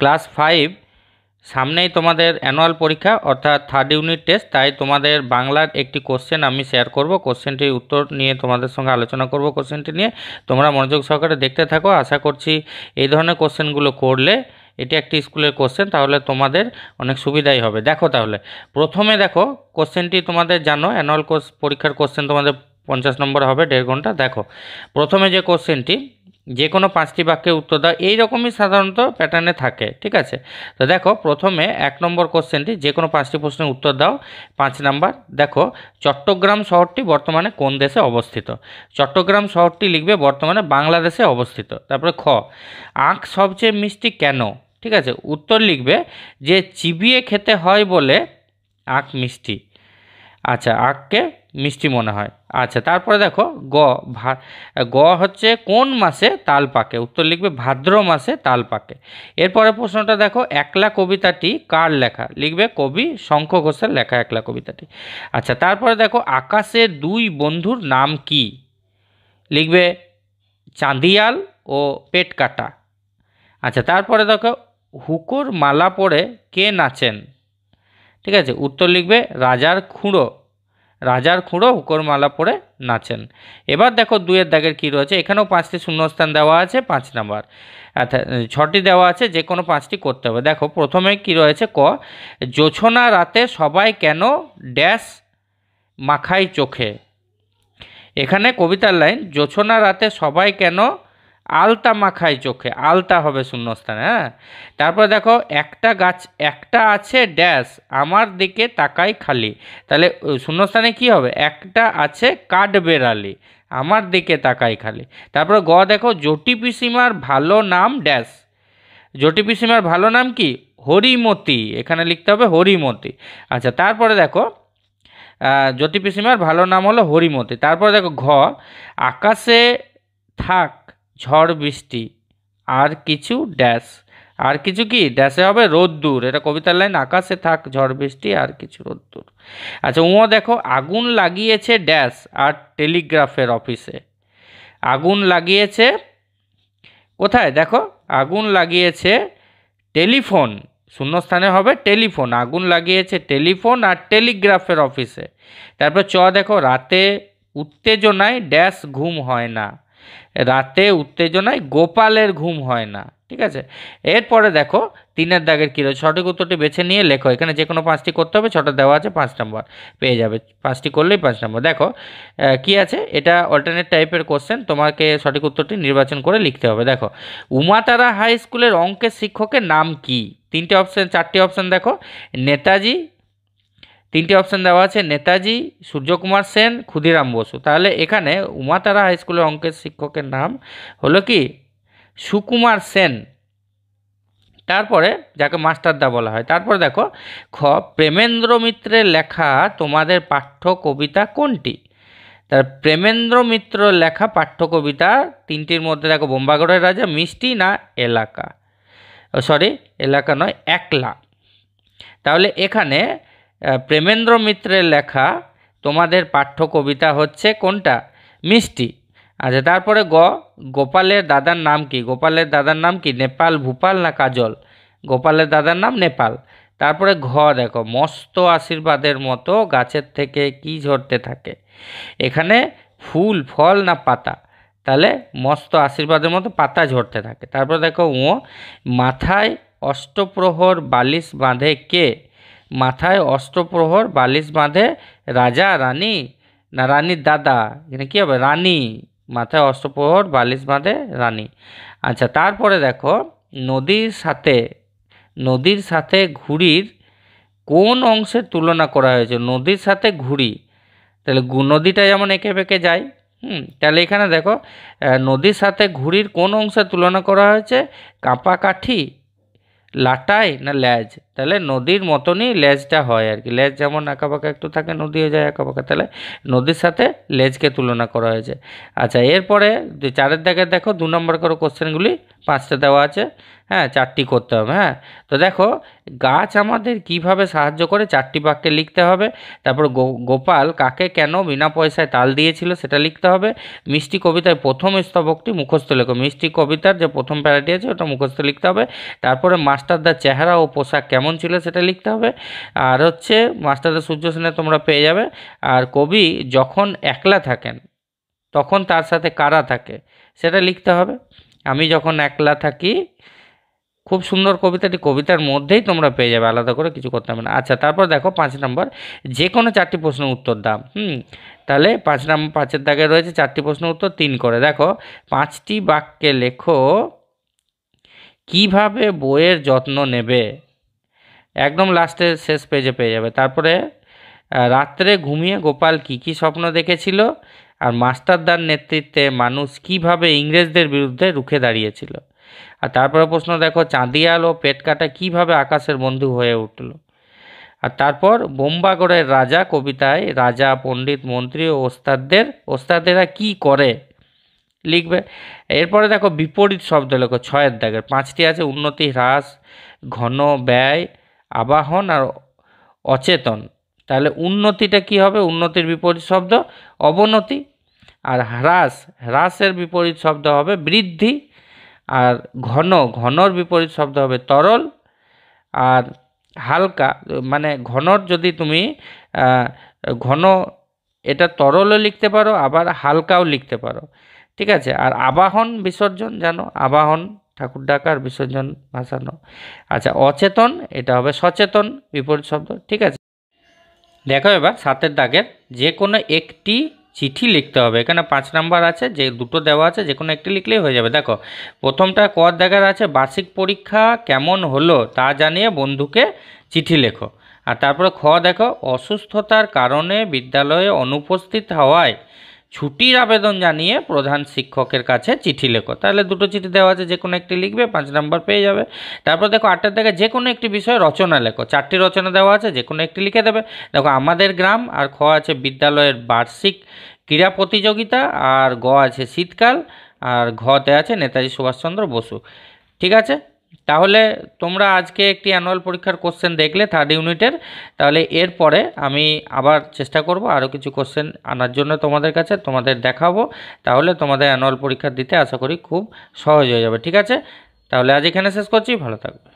class five সামনেই তোমাদের annual পরীক্ষা অর্থাৎ থার্ড ইউনিট টেস্ট তাই তোমাদের বাংলার একটি কোশ্চেন আমি শেয়ার করব কোশ্চেনটির উত্তর নিয়ে তোমাদের সঙ্গে আলোচনা করব কোশ্চেনটি নিয়ে তোমরা মনোযোগ সহকারে দেখতে থাকো আশা করছি এই ধরনের কোশ্চেনগুলো করলে এটি একটি স্কুলের কোশ্চেন তাহলে তোমাদের অনেক সুবিধাই হবে দেখো তাহলে প্রথমে দেখো কোশ্চেনটি তোমাদের জানো অ্যানুয়াল কোর্স পরীক্ষার কোশ্চেন তোমাদের পঞ্চাশ নম্বর হবে দেড় ঘন্টা দেখো প্রথমে যে কোশ্চেনটি যে কোনো পাঁচটি বাক্যে উত্তর দাও এই রকমই সাধারণত প্যাটার্নে থাকে ঠিক আছে তো দেখো প্রথমে এক নম্বর কোশ্চেনটি যে কোনো পাঁচটি প্রশ্নের উত্তর দাও পাঁচ নাম্বার দেখো চট্টগ্রাম শহরটি বর্তমানে কোন দেশে অবস্থিত চট্টগ্রাম শহরটি লিখবে বর্তমানে বাংলাদেশে অবস্থিত তারপরে খ আখ সবচেয়ে মিষ্টি কেন ঠিক আছে উত্তর লিখবে যে চিবিয়ে খেতে হয় বলে আখ মিষ্টি আচ্ছা আখকে মিষ্টি মনে হয় আচ্ছা তারপরে দেখো গ গ হচ্ছে কোন মাসে তাল পাকে উত্তর লিখবে ভাদ্র মাসে তাল পাকে এরপরে প্রশ্নটা দেখো একলা কবিতাটি কার লেখা লিখবে কবি শঙ্খ ঘোষের লেখা একলা কবিতাটি আচ্ছা তারপরে দেখো আকাশের দুই বন্ধুর নাম কি লিখবে চাঁদিয়াল ও পেটকাটা আচ্ছা তারপরে দেখো হুকোর মালা পরে কে নাচেন ঠিক আছে উত্তর লিখবে রাজার খুঁড়ো রাজার খুঁড়ো উকরমালা মালা পরে নাচেন এবার দেখো দুয়ের দাগের কী রয়েছে এখানেও পাঁচটি শূন্যস্থান দেওয়া আছে পাঁচ নাম্বার আচ্ছা ছটি দেওয়া আছে যে কোনো পাঁচটি করতে হবে দেখো প্রথমে কি রয়েছে ক জোছনা রাতে সবাই কেন ড্যাশ মাখাই চোখে এখানে কবিতার লাইন জোছনা রাতে সবাই কেন আলতা মাখাই চোখে আলতা হবে শূন্যস্থান হ্যাঁ তারপর দেখো একটা গাছ একটা আছে ড্যাশ আমার দিকে তাকাই খালি তাহলে শূন্যস্থানে কি হবে একটা আছে কাঠ বেড়ালি আমার দিকে তাকাই খালি তারপর গ দেখো জটি পিসিমার ভালো নাম ড্যাশ জটি পিসিমার ভালো নাম কি হরিমতি এখানে লিখতে হবে হরিমতি আচ্ছা তারপরে দেখো জ্যোতি পিসিমার ভালো নাম হলো হরিমতি তারপরে দেখো ঘ আকাশে থাক ঝড় বৃষ্টি আর কিছু ড্যাশ আর কিছু কি ড্যাশে হবে রোদ্দুর এটা কবিতার লাইন আকাশে থাক ঝড় বৃষ্টি আর কিছু রোদ্দুর আচ্ছা উঁ দেখো আগুন লাগিয়েছে ড্যাশ আর টেলিগ্রাফের অফিসে আগুন লাগিয়েছে কোথায় দেখো আগুন লাগিয়েছে টেলিফোন শূন্যস্থানে হবে টেলিফোন আগুন লাগিয়েছে টেলিফোন আর টেলিগ্রাফের অফিসে তারপর চ দেখো রাতে উত্তেজনায় ড্যাশ ঘুম হয় না রাতে উত্তেজনায় গোপালের ঘুম হয় না ঠিক আছে এরপরে দেখো তিনের দাগের কী রয়েছে সঠিক উত্তরটি বেছে নিয়ে লেখো এখানে যে কোনো পাঁচটি করতে হবে ছটা দেওয়া আছে পাঁচ নম্বর পেয়ে যাবে পাঁচটি করলেই পাঁচ নম্বর দেখো কি আছে এটা অল্টারনেট টাইপের কোশ্চেন তোমাকে সঠিক উত্তরটি নির্বাচন করে লিখতে হবে দেখো উমাতারা হাই স্কুলের অঙ্কের শিক্ষকের নাম কি তিনটে অপশান চারটি অপশান দেখো নেতাজি তিনটি অপশান দেওয়া আছে নেতাজি সূর্যকুমার সেন ক্ষুদিরাম বসু তাহলে এখানে উমাতারা হাই অঙ্কের শিক্ষকের নাম হলো কি সুকুমার সেন তারপরে যাকে মাস্টারদা বলা হয় তারপর দেখো খ প্রেমেন্দ্র মিত্রের লেখা তোমাদের পাঠ্য কবিতা কোনটি তার প্রেমেন্দ্র মিত্র লেখা পাঠ্য কবিতা তিনটির মধ্যে দেখো বোম্বাগড়ের রাজা মিষ্টি না এলাকা সরি এলাকা নয় একলা তাহলে এখানে প্রেমেন্দ্র মিত্রের লেখা তোমাদের পাঠ্য কবিতা হচ্ছে কোনটা মিষ্টি আচ্ছা তারপরে গ গোপালের দাদার নাম কি গোপালের দাদার নাম কি নেপাল ভূপাল না কাজল গোপালের দাদার নাম নেপাল তারপরে ঘ দেখো মস্ত আশীর্বাদের মতো গাছের থেকে কি ঝরতে থাকে এখানে ফুল ফল না পাতা তাহলে মস্ত আশীর্বাদের মতো পাতা ঝরতে থাকে তারপরে দেখো ও মাথায় অষ্টপ্রহর বালিশ বাঁধে কে মাথায় অস্ত্রপ্রহর বালিশ বাঁধে রাজা রানী না রানীর দাদা এখানে কী হবে রানী মাথায় অস্ত্রপ্রহর বালিশ বাঁধে রানী আচ্ছা তারপরে দেখো নদীর সাথে নদীর সাথে ঘুড়ির কোন অংশের তুলনা করা হয়েছে নদীর সাথে ঘুড়ি তাহলে নদীটা যেমন এঁকে বেঁকে যায় হুম তাহলে এখানে দেখো নদীর সাথে ঘুড়ির কোন অংশের তুলনা করা হয়েছে কাঁপা কাঠি লাটাই না ল্যাজ তাহলে নদীর মতনই লেজটা হয় আর কি লেজ যেমন আঁকাবাঁকা একটু থাকে নদী হয়ে যায় আঁকাবাঁকা তাহলে নদীর সাথে লেজকে তুলনা করা হয়েছে আচ্ছা এরপরে চারের দাগে দেখো দু নম্বর করে কোশ্চেনগুলি পাঁচটা দেওয়া আছে হ্যাঁ চারটি করতে হবে হ্যাঁ তো দেখো গাছ আমাদের কিভাবে সাহায্য করে চারটি বাক্যে লিখতে হবে তারপর গোপাল কাকে কেন বিনা পয়সায় তাল দিয়েছিল সেটা লিখতে হবে মিষ্টি কবিতায় প্রথম স্তবকটি মুখস্থ লেখো মিষ্টি কবিতার যে প্রথম প্যারাটি আছে ওটা মুখস্থ লিখতে হবে তারপরে মাস্টারদার চেহারা ও পোশাক কেমন কেমন ছিল সেটা লিখতে হবে আর হচ্ছে মাস্টারদা সূর্য সেনে তোমরা পেয়ে যাবে আর কবি যখন একলা থাকেন তখন তার সাথে কারা থাকে সেটা লিখতে হবে আমি যখন একলা থাকি খুব সুন্দর কবিতাটি কবিতার মধ্যেই তোমরা পেয়ে যাবে আলাদা করে কিছু করতে হবে না আচ্ছা তারপর দেখো পাঁচ নম্বর যে কোনো চারটি প্রশ্ন উত্তর দাও হুম তাহলে পাঁচ নম্বর পাঁচের দাগে রয়েছে চারটি প্রশ্ন উত্তর তিন করে দেখো পাঁচটি বাক্যে লেখো কিভাবে বইয়ের যত্ন নেবে একদম লাস্টে শেষ পেজে পেয়ে যাবে তারপরে রাত্রে ঘুমিয়ে গোপাল কি কি স্বপ্ন দেখেছিল আর মাস্টারদার নেতৃত্বে মানুষ কিভাবে ইংরেজদের বিরুদ্ধে রুখে দাঁড়িয়েছিল আর তারপরে প্রশ্ন দেখো চাঁদিয়াল ও পেটকাটা কিভাবে আকাশের বন্ধু হয়ে উঠল আর তারপর বোম্বাগড়ের রাজা কবিতায় রাজা পণ্ডিত মন্ত্রী ও ওস্তাদদের ওস্তাদেরা কি করে লিখবে এরপরে দেখো বিপরীত শব্দ লেখো ছয়ের দাগের পাঁচটি আছে উন্নতি হ্রাস ঘন ব্যয় আবাহন আর অচেতন তাহলে উন্নতিটা কি হবে উন্নতির বিপরীত শব্দ অবনতি আর হ্রাস হ্রাসের বিপরীত শব্দ হবে বৃদ্ধি আর ঘন ঘনর বিপরীত শব্দ হবে তরল আর হালকা মানে ঘনর যদি তুমি ঘন এটা তরলও লিখতে পারো আবার হালকাও লিখতে পারো ঠিক আছে আর আবাহন বিসর্জন জানো আবাহন ঠাকুর ডাকার বিসর্জন ভাসানো আচ্ছা অচেতন এটা হবে সচেতন বিপরীত শব্দ ঠিক আছে দেখো এবার সাতের দাগের যে কোনো একটি চিঠি লিখতে হবে এখানে পাঁচ নাম্বার আছে যে দুটো দেওয়া আছে যে কোনো একটি লিখলেই হয়ে যাবে দেখো প্রথমটা কর দেখার আছে বার্ষিক পরীক্ষা কেমন হলো তা জানিয়ে বন্ধুকে চিঠি লেখো আর তারপরে খ দেখো অসুস্থতার কারণে বিদ্যালয়ে অনুপস্থিত হওয়ায় ছুটির আবেদন জানিয়ে প্রধান শিক্ষকের কাছে চিঠি লেখো তাহলে দুটো চিঠি দেওয়া আছে যে কোনো একটি লিখবে পাঁচ নম্বর পেয়ে যাবে তারপর দেখো আটটার থেকে যে কোনো একটি বিষয়ে রচনা লেখো চারটি রচনা দেওয়া আছে যে কোনো একটি লিখে দেবে দেখো আমাদের গ্রাম আর খ আছে বিদ্যালয়ের বার্ষিক ক্রীড়া প্রতিযোগিতা আর গ আছে শীতকাল আর ঘতে আছে নেতাজি সুভাষচন্দ্র বসু ঠিক আছে তাহলে তোমরা আজকে একটি অ্যানুয়াল পরীক্ষার কোশ্চেন দেখলে থার্ড ইউনিটের তাহলে এরপরে আমি আবার চেষ্টা করব আরও কিছু কোশ্চেন আনার জন্য তোমাদের কাছে তোমাদের দেখাবো তাহলে তোমাদের অ্যানুয়াল পরীক্ষা দিতে আশা করি খুব সহজ হয়ে যাবে ঠিক আছে তাহলে আজ এখানে শেষ করছি ভালো থাকবে